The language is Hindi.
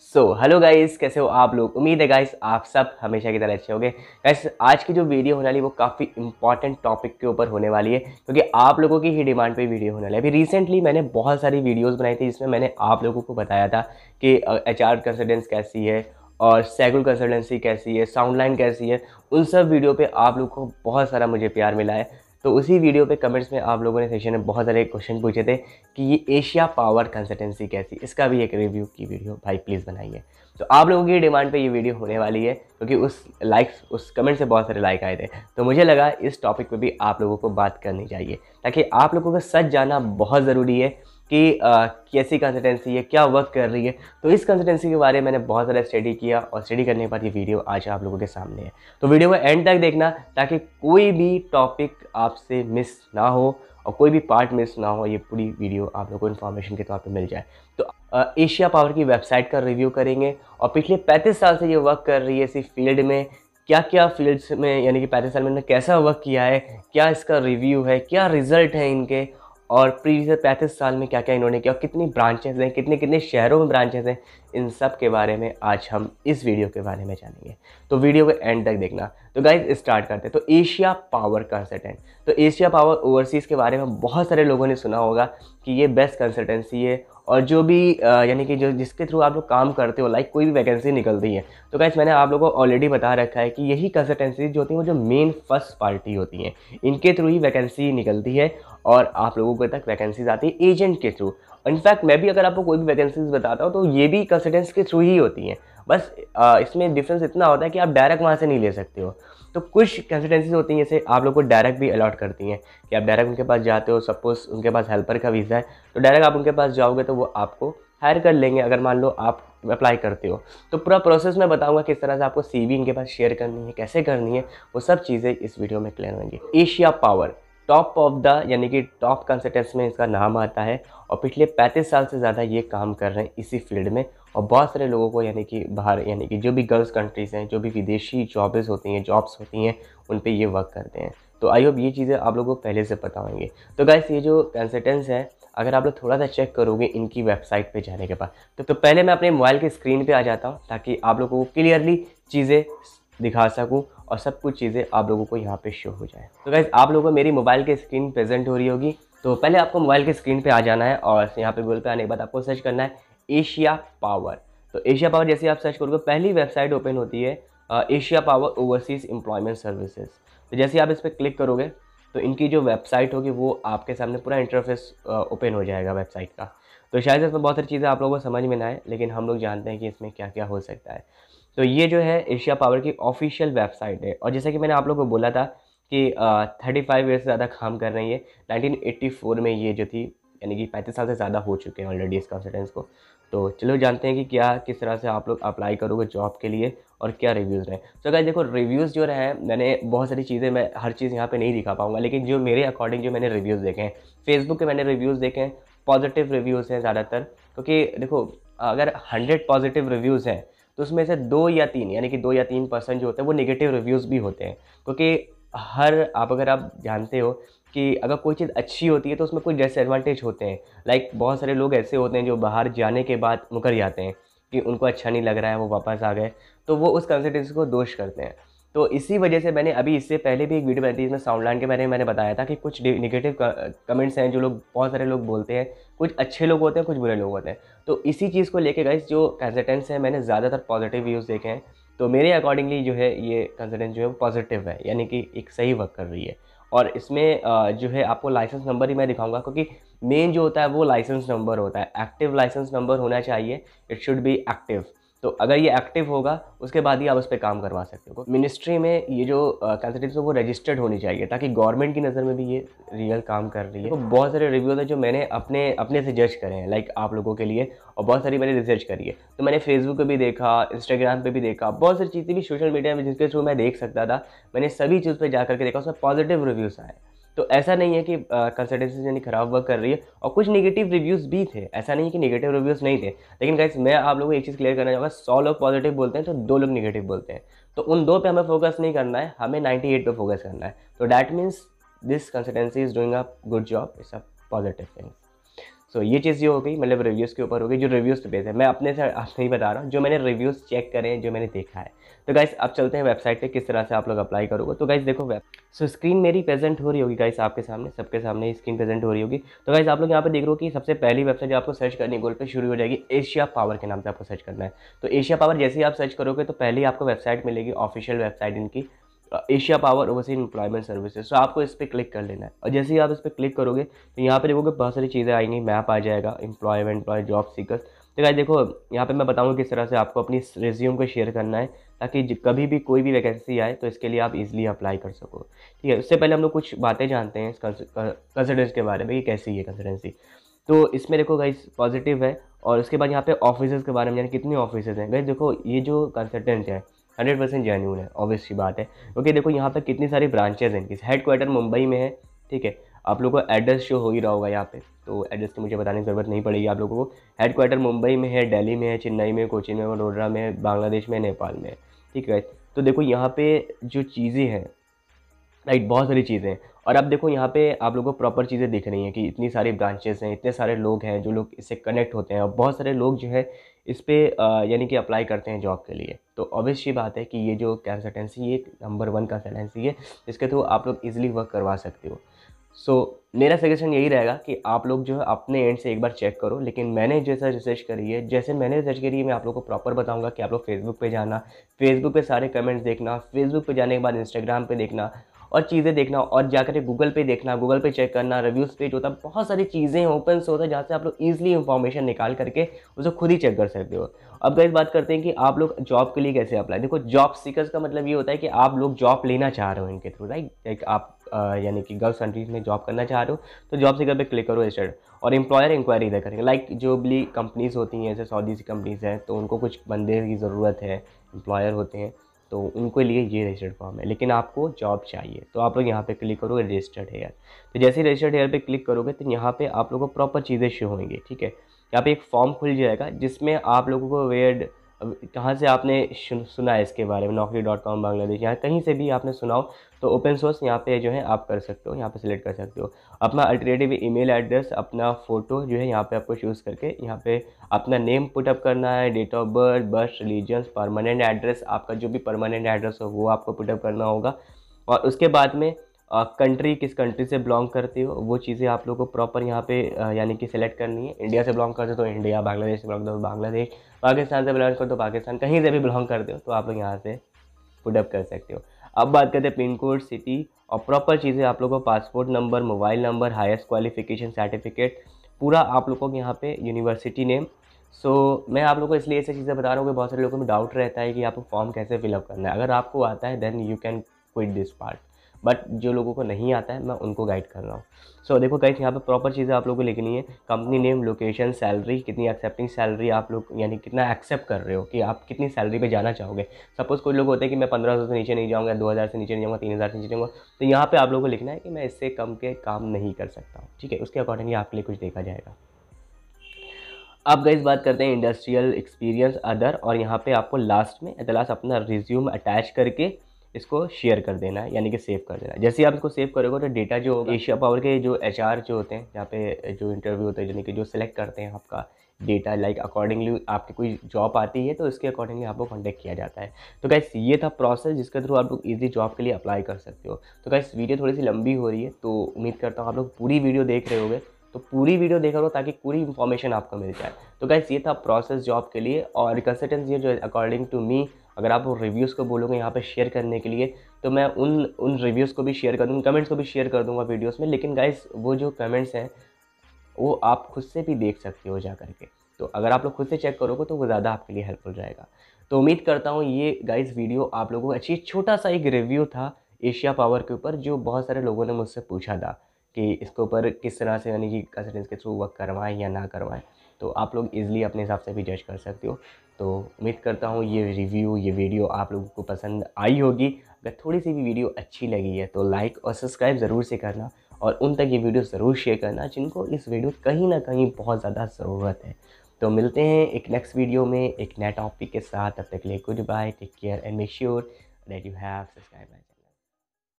सो हेलो गाइस कैसे हो आप लोग उम्मीद है गाइस आप सब हमेशा की तरह अच्छे होंगे गाइस आज की जो वीडियो होने वाली वो काफ़ी इंपॉर्टेंट टॉपिक के ऊपर होने वाली है क्योंकि तो आप लोगों की ही डिमांड पे वीडियो होने वाली है अभी रिसेंटली मैंने बहुत सारी वीडियोस बनाई थी जिसमें मैंने आप लोगों को बताया था कि एच आर कंसल्टेंस कैसी है और सैगुल कंसल्टेंसी कैसी है साउंड लाइन कैसी है उन सब वीडियो पर आप लोग को बहुत सारा मुझे प्यार मिला है तो उसी वीडियो पे कमेंट्स में आप लोगों ने सेशन में बहुत सारे क्वेश्चन पूछे थे कि ये एशिया पावर कंसल्टेंसी कैसी इसका भी एक रिव्यू की वीडियो भाई प्लीज़ बनाइए तो आप लोगों की डिमांड पे ये वीडियो होने वाली है क्योंकि तो उस लाइक्स उस कमेंट से बहुत सारे लाइक आए थे तो मुझे लगा इस टॉपिक पर भी आप लोगों को बात करनी चाहिए ताकि आप लोगों का सच जाना बहुत ज़रूरी है कि आ, कैसी कंसल्टेंसी है क्या वर्क कर रही है तो इस कंसल्टेंसी के बारे में मैंने बहुत ज़्यादा स्टडी किया और स्टडी करने के बाद ये वीडियो आज आप लोगों के सामने है तो वीडियो को एंड तक देखना ताकि कोई भी टॉपिक आपसे मिस ना हो और कोई भी पार्ट मिस ना हो ये पूरी वीडियो आप लोगों को इन्फॉर्मेशन के तौर पर मिल जाए तो एशिया पावर की वेबसाइट का रिव्यू करेंगे और पिछले पैंतीस साल से ये वर्क कर रही है इसी फील्ड में क्या क्या फील्ड्स में यानी कि पैंतीस साल में इन्होंने कैसा वर्क किया है क्या इसका रिव्यू है क्या रिजल्ट है इनके और प्रीवियस पैंतीस साल में क्या क्या इन्होंने किया और कितनी ब्रांचेज़ हैं कितने कितने शहरों में ब्रांचेज़ हैं इन सब के बारे में आज हम इस वीडियो के बारे में जानेंगे तो वीडियो को एंड तक देखना तो गाइज स्टार्ट करते हैं तो एशिया पावर कंसल्टेंट तो एशिया पावर ओवरसीज़ के बारे में बहुत सारे लोगों ने सुना होगा कि ये बेस्ट कंसल्टेंसी है और जो भी यानी कि जो जिसके थ्रू आप लोग काम करते हो लाइक कोई भी वैकेंसी निकलती है तो कैसे मैंने आप लोगों को ऑलरेडी बता रखा है कि यही कंसल्टेंसीज जो होती हैं वो जो मेन फर्स्ट पार्टी होती हैं इनके थ्रू ही वैकेंसी निकलती है और आप लोगों के तक वैकेंसीज आती है एजेंट के थ्रू इनफैक्ट मैं भी अगर आपको कोई भी वैकेंसीज बताता हूँ तो ये भी कंसल्टेंस के थ्रू ही होती हैं बस इसमें डिफरेंस इतना होता है कि आप डायरेक्ट वहाँ से नहीं ले सकते हो तो कुछ कंसल्टेंसीज होती हैं जैसे आप लोग को डायरेक्ट भी अलॉट करती हैं कि आप डायरेक्ट उनके पास जाते हो सपोज उनके पास हेल्पर का वीज़ा है तो डायरेक्ट आप उनके पास जाओगे तो वो आपको हायर कर लेंगे अगर मान लो आप अप्लाई करते हो तो पूरा प्रोसेस मैं बताऊंगा किस तरह से आपको सीवी इनके पास शेयर करनी है कैसे करनी है वो सब चीज़ें इस वीडियो में क्लियर होंगी Asia Power top of the यानी कि टॉप कंसल्टेंट्स में इसका नाम आता है और पिछले 35 साल से ज़्यादा ये काम कर रहे हैं इसी फील्ड में और बहुत सारे लोगों को यानी कि बाहर यानी कि जो भी गर्ल्स कंट्रीज़ हैं जो भी विदेशी जॉब्स होती हैं जॉब्स होती हैं उन पर ये वर्क करते हैं तो आई होप ये चीज़ें आप लोगों को पहले से पता होंगे तो गाइस ये जो कंसल्टेंट्स है अगर आप लोग थोड़ा सा चेक करोगे इनकी वेबसाइट पे जाने के बाद तो, तो पहले मैं अपने मोबाइल के स्क्रीन पे आ जाता हूँ ताकि आप लोगों को क्लियरली चीज़ें दिखा सकूँ और सब कुछ चीज़ें आप लोगों को यहाँ पे शो हो जाए तो गैस आप लोगों को मेरी मोबाइल की स्क्रीन प्रेजेंट हो रही होगी तो पहले आपको मोबाइल के स्क्रीन पे आ जाना है और यहाँ पे गूगल पे आने के बाद आपको सर्च करना है एशिया पावर तो एशिया पावर जैसे आप सर्च करोगे पहली वेबसाइट ओपन होती है Asia Power overseas employment services तो जैसे आप इस पर क्लिक करोगे तो इनकी जो वेबसाइट होगी वो आपके सामने पूरा इंटरफेस ओपन हो जाएगा वेबसाइट का तो शायद इसमें बहुत सारी चीज़ें आप लोगों को समझ में ना आए लेकिन हम लोग जानते हैं कि इसमें क्या क्या हो सकता है तो ये जो है एशिया पावर की ऑफिशियल वेबसाइट है और जैसा कि मैंने आप लोग को बोला था कि थर्टी फाइव ईयर से ज़्यादा काम कर रही है नाइनटीन एट्टी फोर में ये जो थी यानी कि पैंतीस साल से ज़्यादा हो चुके हैं ऑलरेडी इस कंसल्टेंस को तो चलो जानते हैं कि क्या किस तरह से आप लोग अप्लाई करोगे जॉब के लिए और क्या रिव्यूज़ रहे सो अगर देखो रिव्यूज़ जो रहे हैं मैंने बहुत सारी चीज़ें मैं हर चीज़ यहाँ पे नहीं दिखा पाऊँगा लेकिन जो मेरे अकॉर्डिंग जो मैंने रिव्यूज़ देखे हैं फेसबुक के मैंने रिव्यूज़ देखे हैं पॉजिटिव रिव्यूज़ हैं ज़्यादातर क्योंकि देखो अगर हंड्रेड पॉजिटिव रिव्यूज़ हैं तो उसमें से दो या तीन यानी कि दो या तीन परसेंट जो होते हैं वो नेगेटिव रिव्यूज़ भी होते हैं क्योंकि हर आप अगर आप जानते हो कि अगर कोई चीज़ अच्छी होती है तो उसमें कुछ डिसएडवांटेज होते हैं लाइक बहुत सारे लोग ऐसे होते हैं जो बाहर जाने के बाद मुकर जाते हैं कि उनको अच्छा नहीं लग रहा है वो वापस आ गए तो वो उस कंसल्टेंसी को दोष करते हैं तो इसी वजह से मैंने अभी इससे पहले भी एक वीडियो बनाई थी जिसमें लाइन के बारे में मैंने बताया था कि कुछ निगेटिव कमेंट्स हैं जो लोग बहुत सारे लोग बोलते हैं कुछ अच्छे लोग होते हैं कुछ बुरे लोग होते हैं तो इसी चीज़ को लेके गई जो कंसल्टेंट्स हैं मैंने ज़्यादातर पॉजिटिव व्यूज़ देखे हैं तो मेरे अकॉर्डिंगली जो है ये कंसल्टेंट जो है वो पॉजिटिव है यानी कि एक सही वर्क कर रही है और इसमें जो है आपको लाइसेंस नंबर ही मैं दिखाऊंगा क्योंकि मेन जो होता है वो लाइसेंस नंबर होता है एक्टिव लाइसेंस नंबर होना चाहिए इट शुड बी एक्टिव तो अगर ये एक्टिव होगा उसके बाद ही आप उस पर काम करवा सकते हो मिनिस्ट्री तो में ये जो है वो रजिस्टर्ड होनी चाहिए ताकि गवर्नमेंट की नज़र में भी ये रियल काम कर रही है तो बहुत सारे रिव्यूज़ हैं जो मैंने अपने अपने से जज करे हैं लाइक आप लोगों के लिए और बहुत सारी मैंने रिसर्च करी है तो मैंने फेसबुक पर भी देखा इंस्टाग्राम पर भी देखा बहुत सारी चीज़ें भी सोशल मीडिया में जिसके थ्रू मैं देख सकता था मैंने सभी चीज़ पर जा करके देखा उसमें पॉजिटिव रिव्यूज़ आए तो ऐसा नहीं है कि कंसल्टेंसी यानी खराब वर्क कर रही है और कुछ नेगेटिव रिव्यूज़ भी थे ऐसा नहीं है कि नेगेटिव रिव्यूज़ नहीं थे लेकिन गाइस मैं आप लोगों को एक चीज़ क्लियर करना चाहूँगा सौ लोग पॉजिटिव बोलते हैं तो दो लोग नेगेटिव बोलते हैं तो उन दो पे हमें फोकस नहीं करना है हमें नाइन्टी एट पर फोकस करना है तो that means this consultancy is doing a good job it's a positive thing so ये चीज़ ये हो गई मतलब रिव्यूज़ के ऊपर हो गई जो रिव्यूज़ पे बेस है मैं अपने से नहीं बता रहा हूँ जो मैंने रिव्यूज़ चेक करें जो मैंने देखा है तो गाइस अब चलते हैं वेबसाइट पे किस तरह से आप लोग अप्लाई करोगे तो गाइस देखो वेब सो स्क्रीन मेरी प्रेजेंट हो रही होगी गाइस आपके सामने सबके सामने स्क्रीन प्रेजेंट हो रही होगी तो गाइस आप लोग यहाँ पे देख रहे हो कि सबसे पहली वेबसाइट जो आपको सर्च करनी है गूगल पे शुरू हो जाएगी एशिया पावर के नाम से आपको सर्च करना है तो एशिया पावर जैसे ही आप सर्च करोगे तो पहले ही आपको वेबसाइट मिलेगी ऑफिशियल वेबसाइट इनकी Asia Power overseas employment services so आपको इस पर क्लिक कर लेना है और जैसे ही आप इस पर क्लिक करोगे तो यहाँ पे देखोगे बहुत सारी चीज़ें आएंगी मैप आ जाएगा एम्प्लॉयमेंट एम्प्लॉय जॉब सीकर्स तो गाइस देखो यहाँ पे मैं बताऊँगा किस तरह से आपको अपनी रेज्यूम को शेयर करना है ताकि कभी भी कोई भी वैकेंसी आए तो इसके लिए आप इजीली अप्लाई कर सको ठीक है उससे पहले हम लोग कुछ बातें जानते हैं इस कंसल्टेंसी के बारे में कि कैसी है कंसल्टेंसी तो इसमें देखो गाइस पॉजिटिव है और उसके बाद यहाँ पे ऑफिसेज के बारे में यानी कितने ऑफिसेज हैं गाइस देखो ये जो कंसल्टेंट है हंड्रेड परसेंट जेन्यून है ऑब्वियसली बात है क्योंकि देखो यहाँ पर कितनी सारी ब्रांचेज हैं इस हेड क्वार्टर मुंबई में है ठीक है आप लोगों को एड्रेस शो हो ही रहा होगा यहाँ पे तो एड्रेस की तो मुझे बताने की ज़रूरत नहीं पड़ेगी आप लोगों को हेड क्वार्टर मुंबई में है दिल्ली में है चेन्नई में कोचिन में वडोदरा में बांग्लादेश में नेपाल में ठीक है तो देखो यहाँ पे जो चीज़ें हैं राइट बहुत सारी चीज़ें हैं और अब देखो यहाँ पे आप लोगों को प्रॉपर चीज़ें दिख रही हैं कि इतनी सारी ब्रांचेस हैं इतने सारे लोग हैं जो लोग इससे कनेक्ट होते हैं और बहुत सारे लोग जो है इस पर यानी कि अप्लाई करते हैं जॉब के लिए तो अवश्य बात है कि ये जो कंसल्टेंसी ये नंबर वन कंसल्टेंसी है इसके थ्रू आप लोग इजिली वर्क करवा सकते हो सो so, मेरा सजेशन यही रहेगा कि आप लोग जो है अपने एंड से एक बार चेक करो लेकिन मैंने जैसा रिसर्च करी है जैसे मैंने रिसर्च करी है मैं आप लोग को प्रॉपर बताऊंगा कि आप लोग फेसबुक पे जाना फेसबुक पे सारे कमेंट्स देखना फेसबुक पे जाने के बाद इंस्टाग्राम पे देखना और चीज़ें देखना और जाकर गूगल पे देखना गूगल पे चेक करना रिव्यूज़ पेज होता है बहुत सारी चीज़ें ओपन सोर्स है जहाँ से आप लोग ईजिली इंफॉर्मेशन निकाल करके उसे खुद ही चेक कर सकते हो अब गई बात करते हैं कि आप लोग जॉब के लिए कैसे अप्लाई देखो जॉब सीकर्स का मतलब ये होता है कि आप लोग जॉब लेना चाह रहे हो इनके थ्रू राइट लाइक आप यानी कि गल्फ कंट्रीज में जॉब करना चाह रहे हो तो जॉब सिकर पर क्लिक करो रजिस्टर्ड और एम्प्लॉयर इंक्वायरी इधर करेंगे लाइक जो भी कंपनीज़ होती हैं जैसे सऊदी सी कंपनीज़ हैं तो उनको कुछ बंदे की ज़रूरत है एम्प्लॉयर होते हैं तो उनके लिए ये रजिस्टर्ड फॉर्म है लेकिन आपको जॉब चाहिए तो आप लोग यहाँ पे क्लिक करोगे रजिस्टर्ड हेयर तो जैसे ही रजिस्टर्ड हेयर पे क्लिक करोगे तो यहाँ पे आप लोगों को प्रॉपर चीज़ें शो होंगी ठीक है यहाँ पे एक फॉर्म खुल जाएगा जिसमें आप लोगों को वेड अब कहाँ से आपने सुना है इसके बारे में नौकरी डॉट कॉम बांग्लादेश यहाँ कहीं से भी आपने सुना हो तो ओपन सोर्स यहाँ पे जो है आप कर सकते हो यहाँ पे सिलेक्ट कर सकते हो अपना अल्टरनेटिव ईमेल एड्रेस अपना फ़ोटो जो है यहाँ पे आपको चूज़ करके यहाँ पे अपना नेम पुटअप करना है date of birth birth religions permanent address आपका जो भी परमानेंट एड्रेस हो वो आपको पुटअप करना होगा और उसके बाद में कंट्री किस कंट्री से बिलोंग करते हो वो चीज़ें आप लोगों को प्रॉपर यहाँ पे यानी कि सिलेक्ट करनी है इंडिया से बिलोंग करते हो तो इंडिया बांग्लादेश से बिलोंग करते हो बांग्लादेश तो पाकिस्तान से बिलोंग करते हो पाकिस्तान तो कहीं से भी बिलोंग करते हो तो आप लोग यहाँ से पुडअप कर सकते हो अब बात करते हैं पिन कोड सिटी और प्रॉपर चीज़ें आप लोग को passport number mobile number highest qualification certificate पूरा आप लोगों को यहाँ पे यूनिवर्सिटी नेम सो so, मैं आप लोगों को इसलिए ऐसी चीज़ें बता रहा हूँ कि बहुत सारे लोगों में डाउट रहता है कि आपको फॉर्म कैसे फिलअप करना है अगर आपको आता है then you can quit this part but जो लोगों को नहीं आता है मैं उनको गाइड कर रहा हूँ सो so, देखो गाइस यहाँ पे प्रॉपर चीज़ें आप लोगों को लिखनी है कंपनी नेम लोकेशन सैलरी कितनी एक्सेप्टिंग सैलरी आप लोग यानी कितना एक्सेप्ट कर रहे हो कि आप कितनी सैलरी पे जाना चाहोगे सपोज़ कोई लोग होते हैं कि मैं पंद्रह से नीचे नहीं जाऊँगा दो से नीचे नहीं जाऊँगा तीन से नीचे जाऊँगा तो यहाँ पर आप लोगों को लिखना है कि मैं इससे कम के काम नहीं कर सकता हूँ ठीक है उसके अकॉर्डिंगली आपके लिए कुछ देखा जाएगा अब गई बात करते हैं इंडस्ट्रियल एक्सपीरियंस अदर और यहाँ पे आपको लास्ट में एट लास्ट अपना रिज्यूम अटैच करके इसको शेयर कर देना है यानी कि सेव कर देना जैसे आप इसको सेव करोगे तो डेटा जो एशिया पावर के जो एच जो होते हैं जहाँ पे जो इंटरव्यू होता है यानी कि जो सिलेक्ट करते हैं आपका डेटा लाइक अकॉर्डिंगली आपकी कोई जॉब आती है तो इसके अकॉर्डिंगली आपको कॉन्टैक्ट किया जाता है तो गैस ये था प्रोसेस जिसके थ्रू आप लोग ईजी जॉब के लिए अप्लाई कर सकते हो तो गैस वीडियो थोड़ी सी लंबी हो रही है तो उम्मीद करता हूँ आप लोग पूरी वीडियो देख रहे होगे तो पूरी वीडियो देखा हो ताकि पूरी इन्फॉर्मेशन आपको मिल जाए तो गैस ये था प्रोसेस जॉब के लिए और कंसल्टेंसी जो अकॉर्डिंग टू मी अगर आप वो रिव्यूज़ को बोलोगे यहाँ पर शेयर करने के लिए तो मैं उन उन रिव्यूज़ को भी शेयर कर दूँगा कमेंट्स को भी शेयर कर दूँगा वीडियोज़ में लेकिन गाइस वो जो कमेंट्स हैं वो आप खुद से भी देख सकते हो जा करके तो अगर आप लोग खुद से चेक करोगे तो वो ज़्यादा आपके लिए हेल्पफुल रहेगा तो उम्मीद करता हूँ ये गाइस वीडियो आप लोगों को अच्छी छोटा सा एक रिव्यू था एशिया पावर के ऊपर जो बहुत सारे लोगों ने मुझसे पूछा था कि इसके ऊपर किस तरह से यानी कि कंसल्टेंस के थ्रू वर्क करवाएँ या ना करवाएँ तो आप लोग ईज़िली अपने हिसाब से भी जज कर सकते हो तो उम्मीद करता हूँ ये रिव्यू ये वीडियो आप लोगों को पसंद आई होगी अगर थोड़ी सी भी वीडियो अच्छी लगी है तो लाइक और सब्सक्राइब ज़रूर से करना और उन तक ये वीडियो ज़रूर शेयर करना जिनको इस वीडियो कहीं ना कहीं बहुत ज़्यादा ज़रूरत है तो मिलते हैं एक नेक्स्ट वीडियो में एक नए टॉपिक के साथ तब तक ले goodbye take care and make sure that you have subscribe